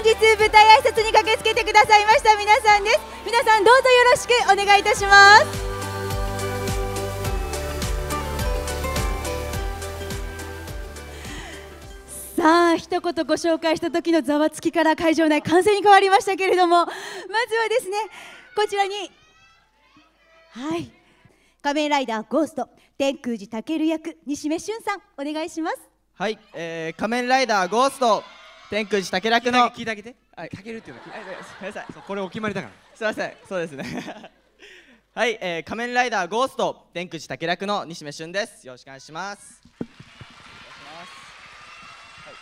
本日舞台挨拶に駆けつけてくださいました皆さんです皆さんどうぞよろしくお願いいたしますさあ一言ご紹介した時のざわつきから会場内完声に変わりましたけれどもまずはですねこちらにはい仮面ライダーゴースト天空寺健役西目俊さんお願いしますはい、えー、仮面ライダーゴースト天空寺武楽の聞いてあげてはいかけるっていうの聞いてすみませんこれお決まりだからすみませんそうですね はい、えー、仮面ライダーゴースト天空寺武楽の西目俊ですよろしくお願いしますお願いします、はい、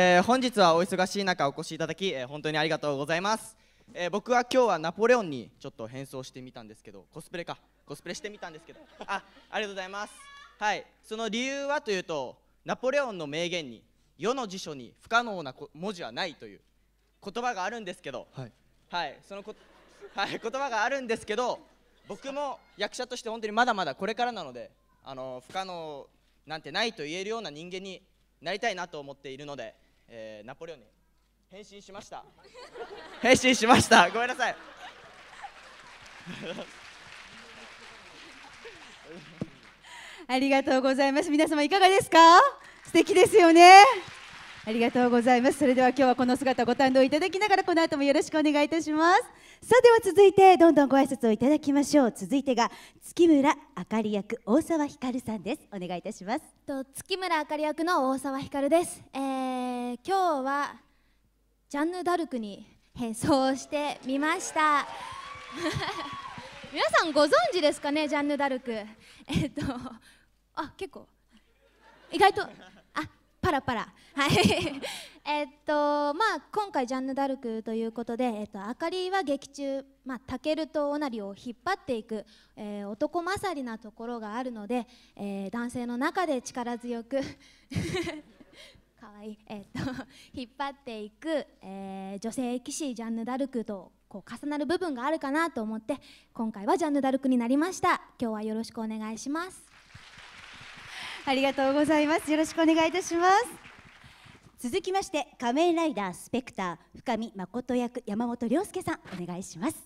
えー、本日はお忙しい中お越しいただき、えー、本当にありがとうございますえー、僕は今日はナポレオンにちょっと変装してみたんですけどコスプレかコスプレしてみたんですけどあありがとうございますはいその理由はというとナポレオンの名言に世の辞書に不可能な文字はないという言葉があるんですけど、はい、はい、そのこ、はい、言葉があるんですけど僕も役者として本当にまだまだこれからなのであの不可能なんてないと言えるような人間になりたいなと思っているので、えー、ナポレオンに変身しました 変身しましたごめんなさい ありがとうございます皆様いかがですか素敵ですよねありがとうございますそれでは今日はこの姿ご堪能いただきながらこの後もよろしくお願いいたしますさあでは続いてどんどんご挨拶をいただきましょう続いてが月村あかり役大沢ひかるさんですお願いいたしますと月村あかり役の大沢ひかるです、えー、今日はジャンヌダルクに変装してみました 皆さんご存知ですかねジャンヌダルクえっとあ結構意外とあパラパラはい えっとまあ今回ジャンヌ・ダルクということで、えっと、あかりは劇中まあタケルとおなりを引っ張っていく、えー、男勝りなところがあるので、えー、男性の中で力強くかわいい、えっと、引っ張っていく、えー、女性騎士ジャンヌ・ダルクとこう重なる部分があるかなと思って今回はジャンヌ・ダルクになりました今日はよろしくお願いしますありがとうございますよろしくお願いいたします続きまして仮面ライダースペクター深見誠役山本涼介さんお願いします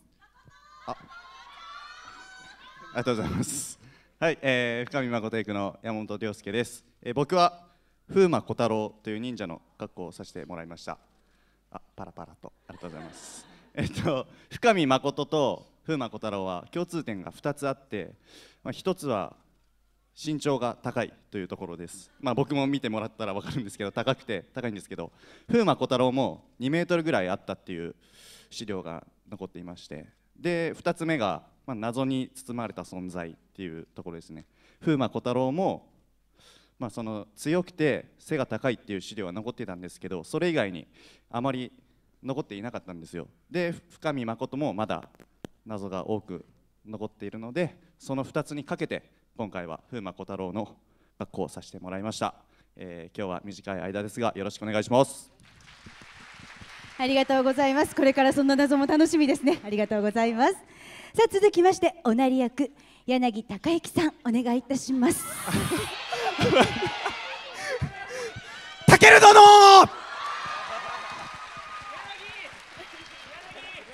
あありがとうございますはい、えー、深見誠役の山本涼介です、えー、僕は風魔小太郎という忍者の格好をさせてもらいましたあパラパラとありがとうございますえっと深見誠と風磨小太郎は共通点が二つあって、まあ、一つは身長が高いというところです、まあ、僕も見てもらったら分かるんですけど高くて高いんですけど風磨小太郎も2メートルぐらいあったっていう資料が残っていましてで2つ目が、まあ、謎に包まれた存在っていうところですね風磨小太郎も、まあ、その強くて背が高いっていう資料は残ってたんですけどそれ以外にあまり残っていなかったんですよで深見誠もまだ謎が多く残っているのでその2つにかけて今回は風磨小太郎の学校をさせてもらいました、えー、今日は短い間ですがよろしくお願いしますありがとうございますこれからそんな謎も楽しみですねありがとうございますさあ続きましておなり役柳孝之さんお願いいたしますたける殿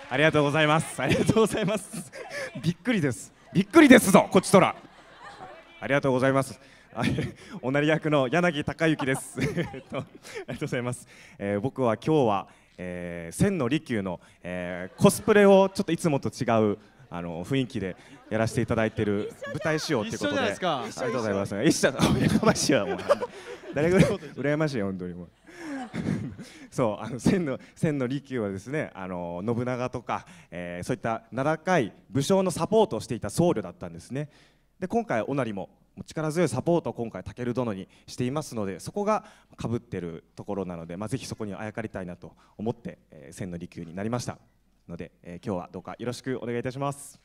ありがとうございますありがとうございますびっくりですびっくりですぞこっちとらありがとうございます。おなり役の柳隆之です。えっと、ありがとうございます。えー、僕は今日は、えー、千の利休の、えー、コスプレをちょっといつもと違うあの雰囲気でやらせていただいている舞台仕様ということですか。ありがとうございます一緒 羨ましいわもう誰ぐらい羨ましい本当にもうそうあの千の千の利休はですねあの信長とか、えー、そういった名高い武将のサポートをしていた僧侶だったんですねで今回おなりも力強いサポートを今回たける殿にしていますのでそこが被ってるところなので、まあ、ぜひそこにあやかりたいなと思って、えー、千の利休になりましたので、えー、今日はどうかよろしくお願いいたします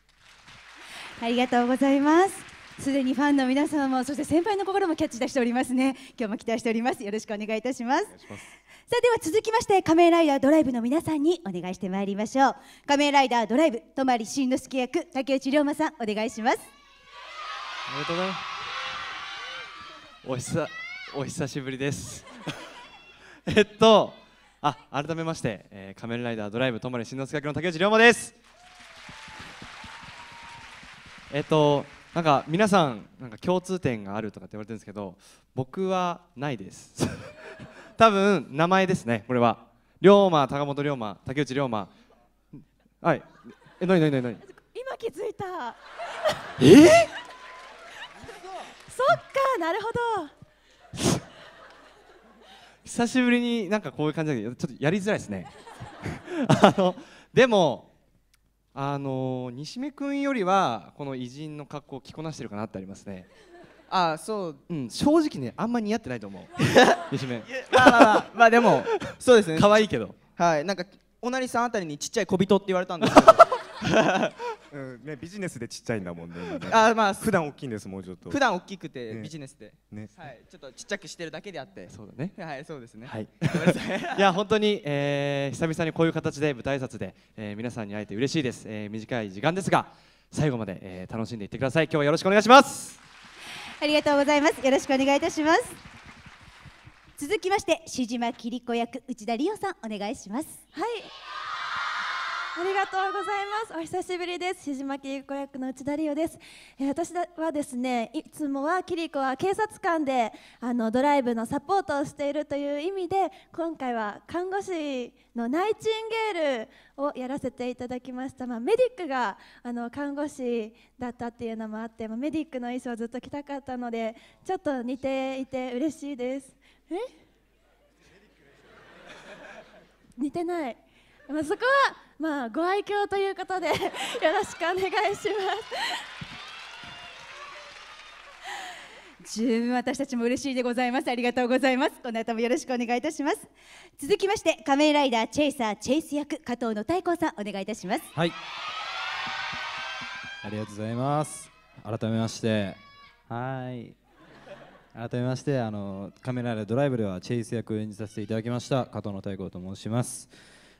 ありがとうございますすでにファンの皆様もそして先輩の心もキャッチ出しておりますね今日も期待しておりますよろしくお願いいたしますさあでは続きまして仮面ライダードライブの皆さんにお願いしてまいりましょう仮面ライダードライブ泊りしん真之助役竹内涼真さんお願いしますめでとうございますお久お久しぶりです えっとあ改めまして、えー仮面ライダードライブともん新之助役の竹内涼真ですえっとなんか皆さんなんか共通点があるとかって言われてるんですけど僕はないです 多分名前ですねこれは龍馬高本龍馬竹内龍馬はいえな何なになになに今気づいたえそっかなるほど久しぶりになんかこういう感じでちょっとやりづらいですねあのでもあの西目君よりはこの偉人の格好を着こなしてるかなってありますねあそう、うん、正直ねあんま似合ってないと思う 西目まあまあ、まあ、まあでも そうですね可愛いけどはいなんかおなりさんあたりにちっちゃい小人って言われたんですけど うんね、ビジネスでちっちゃいんだもんねあまあ普段大きいんですもうちょっと普段大きくてビジネスで、ねはい、ちょっとちっちゃくしてるだけであってそうだねはいそうですね、はいい いや本当に、えー久々にこういう形で舞台挨拶で、えー皆さんに会えて嬉しいです、えー短い時間ですが最後まで、えー楽しんでいってください今日はよろしくお願いしますありがとうございます。よろしくお願いいたします。続きまして、しじまきりこ役内田理央さん、お願いします。はい。ありがとうございますお久しぶりですじまき子役の内田理央です、え私はですねいつもはキリコは警察官であのドライブのサポートをしているという意味で今回は看護師のナイチンゲールをやらせていただきました、まあ、メディックがあの看護師だったっていうのもあって、まあ、メディックの衣装をずっと着たかったのでちょっと似ていて嬉しいですえ似てない、まあ、そこはまあご愛嬌ということで よろしくお願いします十分私たちも嬉しいでございますありがとうございますこの後もよろしくお願いいたします続きまして仮面ライダーチェイサーチェイス役加藤の太鼓さんお願いいたしますはいありがとうございます改めましてはい改めましてあのカメラでドライブではチェイス役を演じさせていただきました加藤の太鼓と申します、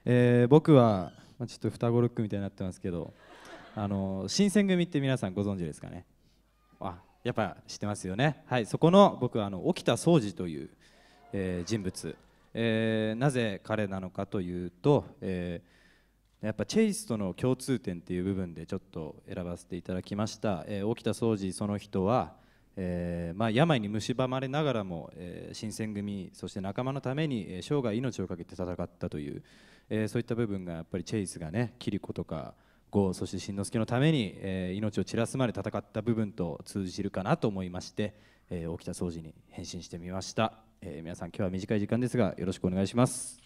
えー、僕はまあ、ちょっと双子ロックみたいになってますけどあの新選組って皆さんご存知ですかねあやっぱ知ってますよねはいそこの僕はあの沖田総司という、えー、人物、えー、なぜ彼なのかというと、えー、やっぱチェイスとの共通点っていう部分でちょっと選ばせていただきました、え沖田総司その人は、えまあ、病に蝕まれながらも、え新選組そして仲間のために、え生涯命を懸けて戦ったというえー、そういった部分がやっぱりチェイスがねキリコとかゴーそしてしんのすけのために、えー、命を散らすまで戦った部分と通じるかなと思いまして、えー、沖田総司に返信してみました、えー、皆さん今日は短い時間ですがよろしくお願いします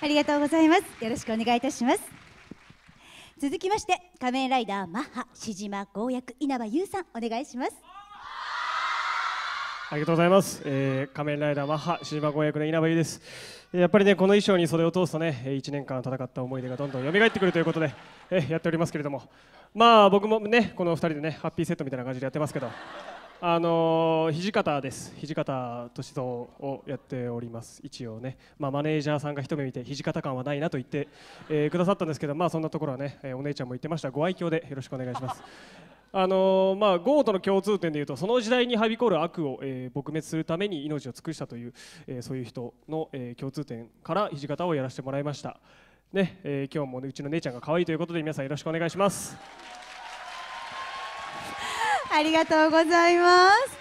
ありがとうございますよろしくお願いいたします続きまして仮面ライダーマッハしじま公約稲葉優さんお願いしますありがとうございます、えー、仮面ライダーマッハ新馬公役の稲葉優ですやっぱりねこの衣装に袖を通すとね1年間戦った思い出がどんどん蘇ってくるということで、えー、やっておりますけれどもまあ僕もねこの2人でねハッピーセットみたいな感じでやってますけどあのー、土方です土方歳三をやっております一応ね、まあ、マネージャーさんが一目見て土方感はないなと言って、えー、くださったんですけどまあそんなところはね、えお姉ちゃんも言ってましたご愛嬌でよろしくお願いしますあのまあ、ゴーとの共通点でいうとその時代にはびこる悪を、えー、撲滅するために命を尽くしたという、えー、そういう人の、えー、共通点から土方をやらせてもらいました、ねえ今日も、ね、うちの姉ちゃんが可愛いということで皆さんよろしくお願いします ありがとうございます